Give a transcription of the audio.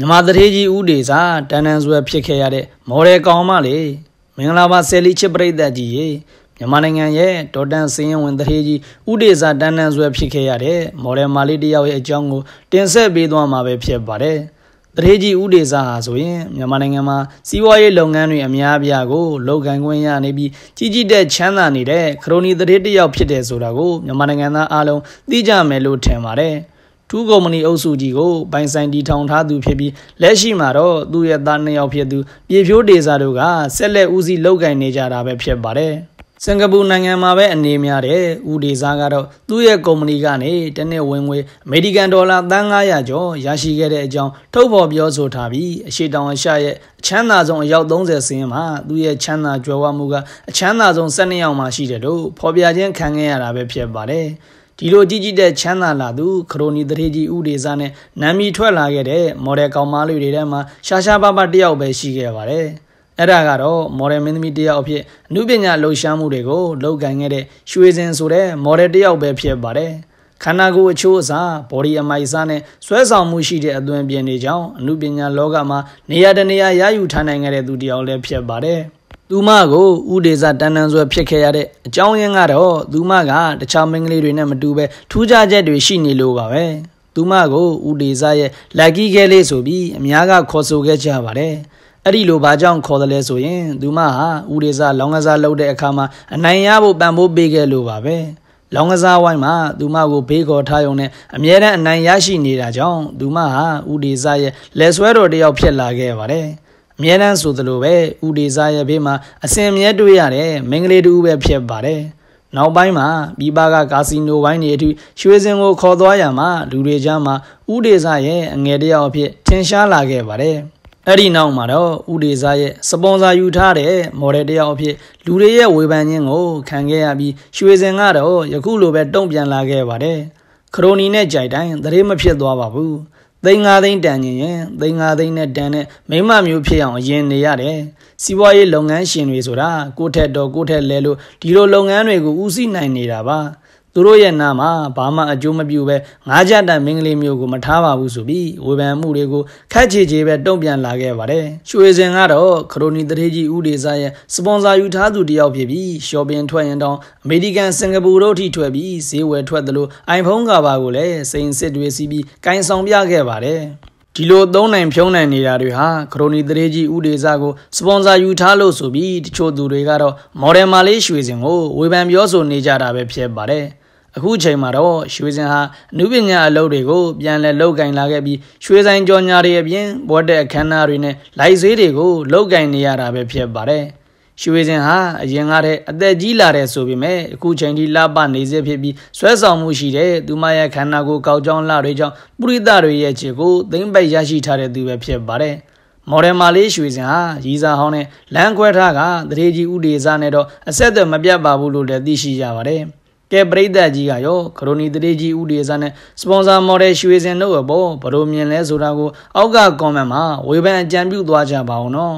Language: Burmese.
မြမသတိကြီးဦးဒေစာတန်တန်ဆွဲဖြစ်ခဲ့ရတဲ့မော်ရယ်ကောင်မလေးမင်္ဂလာပါဆယ်လီချစ်ပရိသတ်ကြီးရေမြန်မာနိုင်ငံရဲ့ဒေါ်တန်စင်းဝင်သတိကြီးဦးဒေစာတန်တန်ဆွဲဖြစ်ခဲ့ရတဲ့မော်ရယ်မာလေးတယောက်ရဲ့အကြောင်းကိုတင်ဆက်ပေးသွားမှာပဲဖြစ်ပါတယ်တရေကြီးဦးဒေစာဟာဆိုရင်မြန်မာနိုင်ငံမှာစီးပွားရေးလုပ်ငန်းတွေအများအပြားကိုလုပ်ကိုင်ခွင့်ရနေပြီးကြီးကြီးတဲ့ချမ်းသာနေတဲ့ခရိုနီတရေတယောက်ဖြစ်တယ်ဆိုတာကိုမြန်မာနိုင်ငံသားအားလုံးသိကြမယ်လို့ထင်ပါတယ်။ထူးကုမ္ပဏီအုပ်စုကြီးကိုပိုင်ဆိုင်တီထောင်ထားသူဖြစ်ပြီးလက်ရှိမှာတော့သူ့ရဲ့သားနှစ်ယောက်ဖြစ်သူပြေဖြိုးဒေစာတို့ကဆက်လက်ဦးစီးလုပ်ကင်နေကြတာပဲဖြစ်ပါတယ်။စင်ကာပူနိုင်ငံမှာပဲအနေများတဲ့ဦးဒေစာကတော့သူ့ရဲ့ကုမ္ပဏီကနေတနစ်ဝင်ငွေအမေရိကန်ဒေါ်လာ3,500ကျော်ရရှိခဲ့တဲ့အကြောင်းထုတ်ဖော်ပြောဆိုထားပြီးအရှိတောင်အရှရဲ့အချမ်းသာဆုံးအယောက်30စင်းမှာသူ့ရဲ့ချမ်းသာကြွယ်ဝမှုကအချမ်းသာဆုံး12ယောက်မှာရှိတယ်လို့ဖော်ပြခြင်းခံခဲ့ရတာပဲဖြစ်ပါတယ်။ဒီလိုကြီးကြီးတဲ့ချမ်းသာလာသူခရိုနီတရေကြီးဥဒေစာနဲ့နာမည်ထွက်လာခဲ့တဲ့မော်ဒယ်ကောင်မလေးတွေထဲမှာရှာရှာပါပါတယောက်ပဲရှိခဲ့ပါတယ်။အဲ့ဒါကတော့မော်ဒယ်မင်းသမီးတယောက်အဖြစ်အမှုပညာလှူရှားမှုတွေကိုလုပ်ကန်ခဲ့တဲ့ရွှေစင်ဆိုတဲ့မော်ဒယ်တယောက်ပဲဖြစ်ပါတယ်။ခန္ဓာကိုယ်အချိုးအစား body အမိုက်အစားနဲ့ဆွဲဆောင်မှုရှိတဲ့အသွင်ပြင်တွေကြောင့်အမှုပညာလောကမှာနေရာတနေရာရယူထားနိုင်ခဲ့တဲ့သူတယောက်လည်းဖြစ်ပါတယ်။သူမကိုဥဒေစာတန်တန်ဆွဲဖြစ်ခဲ့ရတဲ့အကြောင်းရင်းကတော့သူမကတခြားမိန်းကလေးတွေနဲ့မတူပဲထူးခြားချက်တွေရှိနေလို့ပါပဲသူမကိုဥဒေစာရဲ့လက်ကီးကလေးဆိုပြီးအများကခေါ်ဆိုခဲ့ကြပါတယ်အဲ့ဒီလိုဘာကြောင့်ခေါ်တယ်လဲဆိုရင်သူမဟာဥဒေစာလောင်းကစားလုပ်တဲ့အခါမှာအနိုင်ရဖို့ပံ့ပိုးပေးခဲ့လို့ပါပဲလောင်းကစားဝိုင်းမှာသူမကိုဘေးခေါ်ထားရုံနဲ့အမြဲတမ်းအနိုင်ရရှိနေတာကြောင့်သူမဟာဥဒေစာရဲ့လက်ဆွဲတော်တယောက်ဖြစ်လာခဲ့ပါတယ်။အမြဲတမ်းဆိုသလိုပဲဦးဒေစာရဲ့ဘေးမှာအစင်မြဲတွေ့ရတဲ့မိန်းကလေးတူပဲဖြစ်ပါတယ်။နောက်ပိုင်းမှာမိဘကကာစီနိုဝိုင်းတွေအထိရွှေစင်ကိုခေါ်သွားရမှာလူတွေကြားမှာဦးဒေစာရဲ့အငယ်တယောက်အဖြစ်ထင်ရှားလာခဲ့ပါတယ်။အဲ့ဒီနောက်မှာတော့ဦးဒေစာရဲ့စပွန်ဆာယူထားတဲ့မော်ဒယ်တယောက်အဖြစ်လူတွေရဲ့ဝေဖန်ခြင်းကိုခံခဲ့ရပြီးရွှေစင်ကတော့ယခုလိုပဲတုံ့ပြန်လာခဲ့ပါတယ်။ခရိုနီနဲ့ကြိုက်တိုင်းသတိမဖြစ်သွားပါဘူးသိန်း5သိန်းတန်ခြင်းရင်သိန်း5သိန်းနဲ့တန်တဲ့မိမမျိုးဖြစ်အောင်အရင်နေရတယ်စီးပွားရေးလုပ်ငန်းရှင်တွေဆိုတာကိုထက်တော်ကိုထက်လဲလို့ဒီလိုလုပ်ငန်းတွေကိုဦးစီးနိုင်နေတာပါသူတို့ရဲ့နာမှာဘာမှအကျိုးမပြုဘဲငါးကြတန်မင်းကလေးမျိုးကိုမထားပါဘူးဆိုပြီးဝေဖန်မှုတွေကိုခက်ချေချေပဲတုံ့ပြန်လာခဲ့ပါတယ်။ရွှေစင်ကတော့ခရိုနီတရေကြီးဦးဒေစာရဲ့စပွန်ဆာယူထားသူတယောက်ဖြစ်ပြီးရှော့ပင်ထွက်ရင်တောင်အမေရိကန်စင်ကာပူတို့ထိထွက်ပြီးဈေးဝယ်ထွက်သလို iPhone ကဘာကိုလည်းစိန်စစ်တွေစီးပြီးကင်ဆောင်ပြခဲ့ပါတယ်။ဒီလိုသုံးနိုင်ဖြုံးနိုင်နေတာတွေဟာခရိုနီတရေကြီးဥဒေစာကိုစပွန်ဆာယူထားလို့ဆိုပြီးတချို့သူတွေကတော့မော်ဒယ်မာလေးရွှေစင်ကိုဝေဖန်ပြောဆိုနေကြတာပဲဖြစ်ပါတယ်။အခုချိန်မှာတော့ရွှေစင်ဟာအမှုပညာအလုပ်တွေကိုပြန်လည်လုပ်ကင်လာခဲ့ပြီးရွှေဆိုင်ကြော်ညာတွေအပြင်ဘောတက်အခမ်းအနားတွေနဲ့လိုက်ဆွေးတွေကိုလုပ်ကင်နေရတာပဲဖြစ်ပါတယ်။ရွှေစင်ဟာအရင်ကတည်းကအသက်ကြီးလာတဲ့ဆိုပေမဲ့အခုချိန်ထိလပနေစေဖြစ်ပြီးဆွဲဆောင်မှုရှိတဲ့သူမရဲ့ခန္ဓာကိုယ်ကောက်ကြောင်းလာတွေကြောင့်ပုရိသတွေရဲ့ခြေကိုသိမ့်ပိုက်ရရှိထားတဲ့သူပဲဖြစ်ပါတယ်။မော်ဒယ်မာလေးရွှေစင်ဟာရီစာဟောင်းနဲ့လမ်းခွဲထားကတရေကြီးဥဒေစာနဲ့တော့အဆက်အသွယ်မပြတ်ပါဘူးလို့လည်းသိရှိရပါတယ်။ကဲပရိသတ်ကြီးကရောခရိုနီတရေကြီးဦးဒီအစားနဲ့စပွန်ဆာမော်ဒယ်ရွှေစင်တို့အပေါ်ဘယ်လိုမြင်လဲဆိုတာကိုအောက်ကကွန်မန့်မှာဝေဖန်အကြံပြုသွားကြပါအောင်နော်